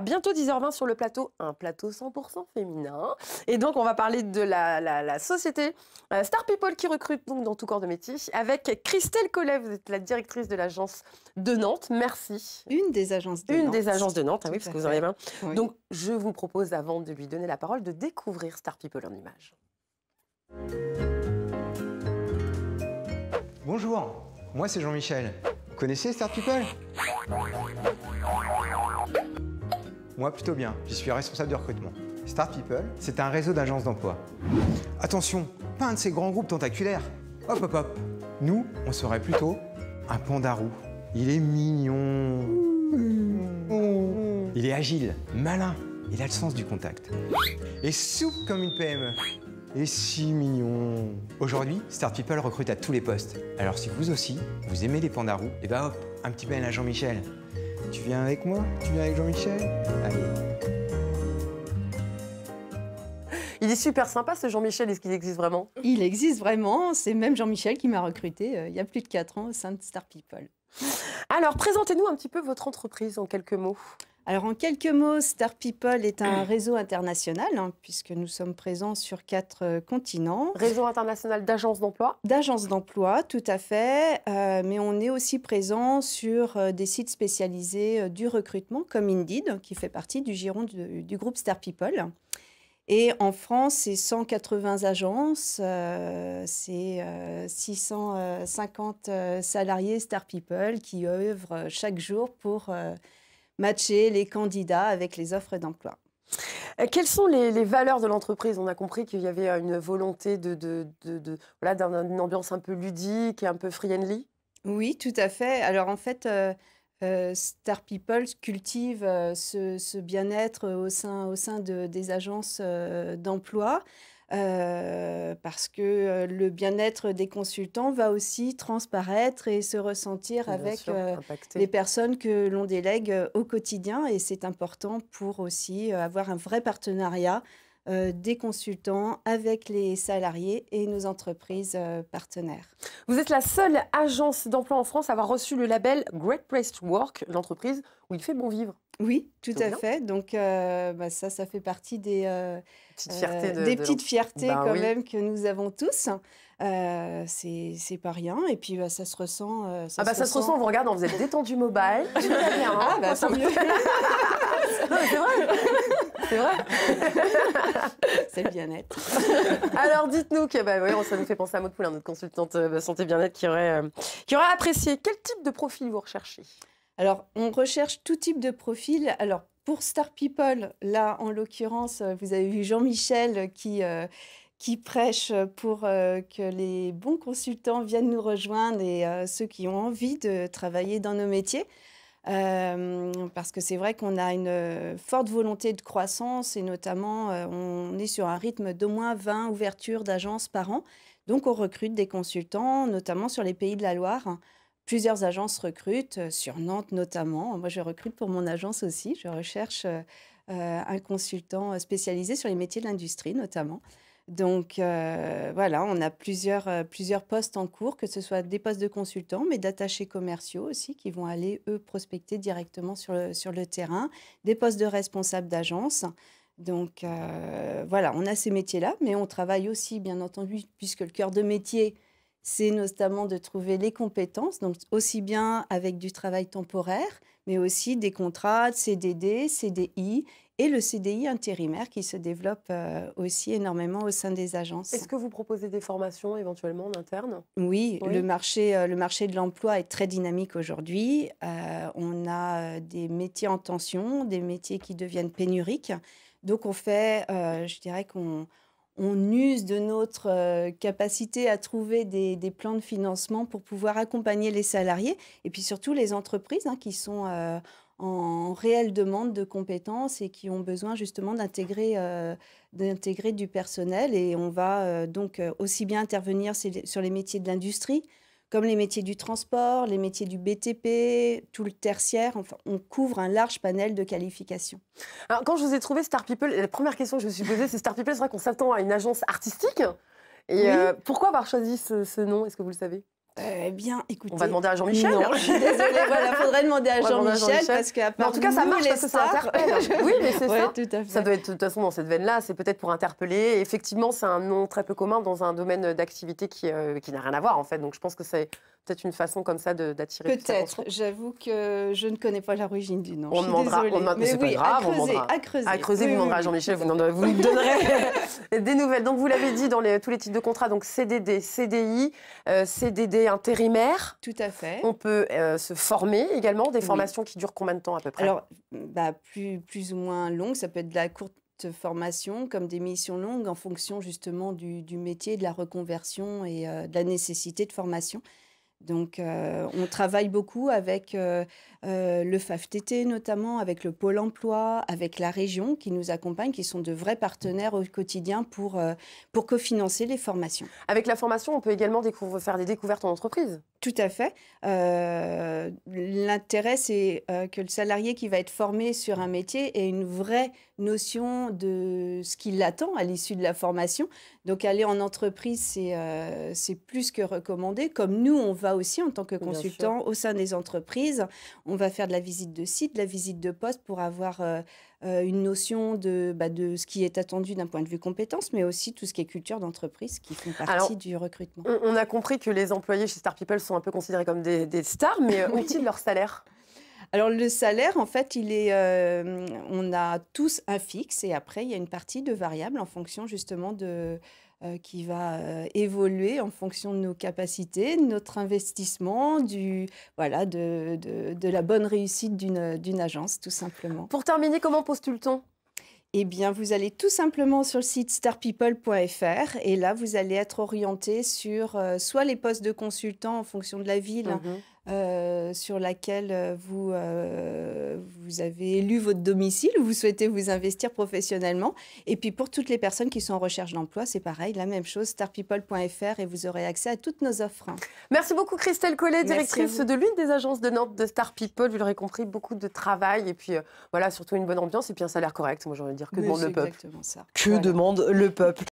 bientôt 10h20 sur le plateau, un plateau 100% féminin. Et donc, on va parler de la, société euh, Star People qui recrute donc dans tout corps de métier avec Christelle Collet. Vous êtes la directrice de l'agence de Nantes. Merci. Une des agences de Une Nantes. des agences de Nantes, hein, oui, parce que vous en avez un. Donc, je vous propose, avant de lui donner la parole, de découvrir Star People en images. Bonjour, moi c'est Jean-Michel. Vous connaissez Star People moi, plutôt bien. Je suis responsable du recrutement. Start People, c'est un réseau d'agences d'emploi. Attention, pas un de ces grands groupes tentaculaires. Hop, hop, hop. Nous, on serait plutôt un pandarou. Il est mignon. Il est agile, malin. Il a le sens du contact. Et souple comme une PME. Et si mignon Aujourd'hui, Start People recrute à tous les postes. Alors si vous aussi, vous aimez les pandarous, et eh bien hop, un petit bain à Jean-Michel. Tu viens avec moi Tu viens avec Jean-Michel Allez. Il est super sympa ce Jean-Michel, est-ce qu'il existe vraiment Il existe vraiment, c'est même Jean-Michel qui m'a recruté euh, il y a plus de 4 ans au sein de Star People. Alors présentez-nous un petit peu votre entreprise en quelques mots. Alors en quelques mots, Star People est un réseau international hein, puisque nous sommes présents sur quatre euh, continents. Réseau international d'agences d'emploi D'agences d'emploi, tout à fait. Euh, mais on est aussi présent sur euh, des sites spécialisés du recrutement comme Indeed qui fait partie du giron du, groupe Star People. Et en France, c'est 180 agences, c'est 650 salariés Star People qui œuvrent chaque jour pour matcher les candidats avec les offres d'emploi. Euh, quelles sont les, valeurs de l'entreprise On a compris qu'il y avait euh, une volonté de, d'une ambiance un peu ludique et un peu friendly. Oui, tout à fait. Alors en fait, euh, Star People cultive ce, bien-être au sein, au sein des agences d'emploi. Euh, parce que euh, le bien-être des consultants va aussi transparaître et se ressentir avec euh, les personnes que l'on délègue au quotidien. Et c'est important pour aussi avoir un vrai partenariat des consultants avec les salariés et nos entreprises partenaires. Vous êtes la seule agence d'emploi en France à avoir reçu le label Great Place to Work, l'entreprise où il fait bon vivre. Oui, tout à fait. Donc euh, bah, ça, ça fait partie des, euh, euh, des petites fiertés bah, quand même que nous avons tous. c'est pas rien. Et puis bah, ça se ressent. Ça ah bah se ça ressent. se ressent. On vous regarde, vous êtes détendu mobile. Ah, c'est vrai. C'est vrai. le bien-être. Alors dites-nous que ça nous fait penser à Maud Poulin, notre consultante santé bien-être, qui aurait, qui aurait apprécié. Quel type de profil vous recherchez alors, on recherche tout type de profils. Alors, pour Star People, là, en l'occurrence, euh, vous avez vu Jean-Michel euh, euh, qui, prêche pour que les bons consultants viennent nous rejoindre et ceux qui ont envie de travailler dans nos métiers. parce que c'est vrai qu'on a une forte volonté de croissance et notamment on est sur un rythme d'au moins 20 ouvertures d'agences par an. Donc on recrute des consultants, notamment sur les pays de la Loire. Plusieurs agences recrutent, euh, sur Nantes notamment. Moi, je recrute pour mon agence aussi. Je recherche euh, euh, un consultant spécialisé sur les métiers de l'industrie notamment. Donc voilà, on a plusieurs, plusieurs postes en cours, que ce soit des postes de consultants, mais d'attachés commerciaux aussi, qui vont aller, eux, prospecter directement sur le, sur le terrain, des postes de responsables d'agence. Donc voilà, on a ces métiers-là, mais on travaille aussi, bien entendu, puisque le cœur de métier, c'est notamment de trouver les compétences, donc aussi bien avec du travail temporaire, mais aussi des contrats CDD, CDI et le CDI intérimaire qui se développe euh, aussi énormément au sein des agences. Est-ce que vous proposez des formations éventuellement en interne oui, le marché, euh, le marché de l'emploi est très dynamique aujourd'hui. Euh, on a des métiers en tension, des métiers qui deviennent pénuriques. Donc on fait, je dirais qu'on on use de notre euh, capacité à trouver des, plans de financement pour pouvoir accompagner les salariés et puis surtout les entreprises hein, qui sont euh, en réelle demande de compétences et qui ont besoin justement d'intégrer euh, du personnel. Et on va donc aussi bien intervenir sur les métiers de l'industrie, comme les métiers du transport, les métiers du BTP, tout le tertiaire. Enfin, on couvre un large panel de qualifications. Alors, quand je vous ai trouvé Star People, la première question que je me suis posée, c'est Star People, c'est vrai qu'on s'attend à une agence artistique. Et euh, pourquoi avoir choisi ce nom Est-ce que vous le savez eh bien, écoutez. On va demander à Jean-Michel. je suis désolée, il faudrait demander à Jean-Michel parce qu'à part. en tout cas, ça marche parce ça interpelle. oui, mais c'est ça. Ça doit être, de toute façon, dans cette veine-là, c'est peut-être pour interpeller. Effectivement, c'est un nom très peu commun dans un domaine d'activité qui, euh, qui n'a rien à voir, en fait. Donc, je pense que c'est peut-être une façon comme ça d'attirer Peut-être. J'avoue que je ne connais pas l'origine du nom. On je demandera. On mais, oui, À creuser, on à creuser. À vous demanderez à Jean-Michel, vous, vous nous donnerez des nouvelles. Donc, vous l'avez dit dans tous les types de contrats, donc CDD, CDI, euh, CDD, intérimaire. Tout à fait. On peut euh, se former également. Des formations qui durent combien de temps à peu près Alors, bah, plus, ou moins longues. Ça peut être de la courte formation comme des missions longues en fonction justement du, métier, de la reconversion et euh, de la nécessité de formation. Donc, euh, on travaille beaucoup avec euh, euh, le FAFTT notamment, avec le Pôle emploi, avec la région qui nous accompagne, qui sont de vrais partenaires au quotidien pour, pour cofinancer les formations. Avec la formation, on peut également faire des découvertes en entreprise Tout à fait. L'intérêt, c'est que le salarié qui va être formé sur un métier ait une vraie notion de ce qui l'attend à l'issue de la formation. Donc aller en entreprise, euh, c'est plus que recommandé. Comme nous, on va aussi en tant que consultant au sein des entreprises. On va faire de la visite de site, de la visite de poste pour avoir euh, euh, une notion bah, de, ce qui est attendu d'un point de vue compétence, mais aussi tout ce qui est culture d'entreprise qui fait partie du recrutement. On, a compris que les employés chez Star People sont un peu considérés comme des, des stars, mais ont-ils leur salaire alors le salaire, en fait, il est, euh, on a tous un fixe et après il y a une partie de variable en fonction justement de euh, qui va euh, évoluer en fonction de nos capacités, de notre investissement, du voilà de, la bonne réussite d'une agence tout simplement. Pour terminer, comment postule-t-on eh bien, vous allez tout simplement sur le site starpeople.fr et là, vous allez être orienté sur soit les postes de consultants en fonction de la ville, mhm. Euh, sur laquelle euh, vous, euh, vous avez élu votre domicile ou vous souhaitez vous investir professionnellement. Et puis pour toutes les personnes qui sont en recherche d'emploi, c'est pareil, la même chose, starpeople.fr et vous aurez accès à toutes nos offres. Merci beaucoup Christelle Collet, directrice de l'une des agences de Nantes de Star People. Vous l'aurez compris, beaucoup de travail et puis voilà, surtout une bonne ambiance et puis un salaire correct. Moi j'ai envie de dire que le Que demande le peuple